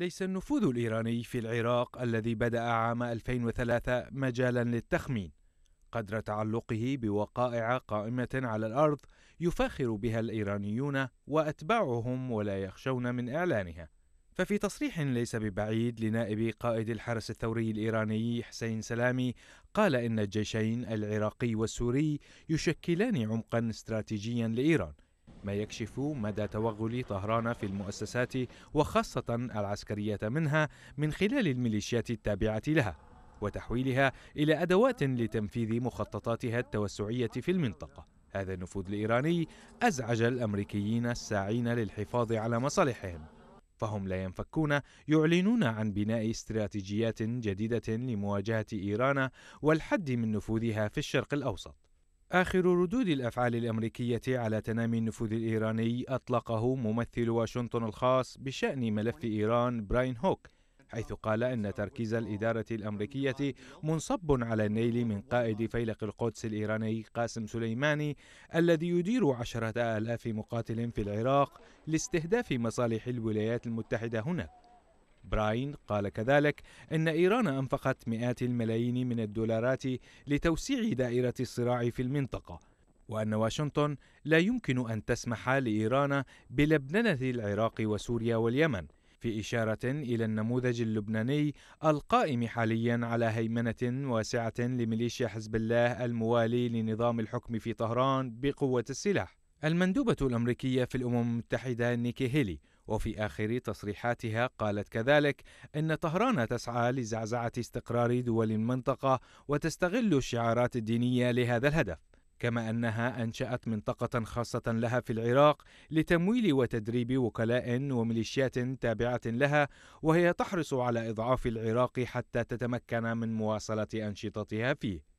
ليس النفوذ الإيراني في العراق الذي بدأ عام 2003 مجالا للتخمين قدر تعلقه بوقائع قائمة على الأرض يفاخر بها الإيرانيون وأتباعهم ولا يخشون من إعلانها ففي تصريح ليس ببعيد لنائب قائد الحرس الثوري الإيراني حسين سلامي قال إن الجيشين العراقي والسوري يشكلان عمقا استراتيجيا لإيران ما يكشف مدى توغل طهران في المؤسسات وخاصة العسكرية منها من خلال الميليشيات التابعة لها وتحويلها إلى أدوات لتنفيذ مخططاتها التوسعية في المنطقة هذا النفوذ الإيراني أزعج الأمريكيين الساعين للحفاظ على مصالحهم فهم لا ينفكون يعلنون عن بناء استراتيجيات جديدة لمواجهة إيران والحد من نفوذها في الشرق الأوسط آخر ردود الأفعال الأمريكية على تنامي النفوذ الإيراني أطلقه ممثل واشنطن الخاص بشأن ملف إيران براين هوك حيث قال أن تركيز الإدارة الأمريكية منصب على النيل من قائد فيلق القدس الإيراني قاسم سليماني الذي يدير عشرة آلاف مقاتل في العراق لاستهداف مصالح الولايات المتحدة هناك براين قال كذلك أن إيران أنفقت مئات الملايين من الدولارات لتوسيع دائرة الصراع في المنطقة وأن واشنطن لا يمكن أن تسمح لإيران بلبننة العراق وسوريا واليمن في إشارة إلى النموذج اللبناني القائم حاليا على هيمنة واسعة لميليشيا حزب الله الموالي لنظام الحكم في طهران بقوة السلاح. المندوبة الأمريكية في الأمم المتحدة نيكي هيلي وفي آخر تصريحاتها قالت كذلك إن طهران تسعى لزعزعة استقرار دول المنطقة وتستغل الشعارات الدينية لهذا الهدف. كما أنها أنشأت منطقة خاصة لها في العراق لتمويل وتدريب وكلاء وميليشيات تابعة لها وهي تحرص على إضعاف العراق حتى تتمكن من مواصلة أنشطتها فيه.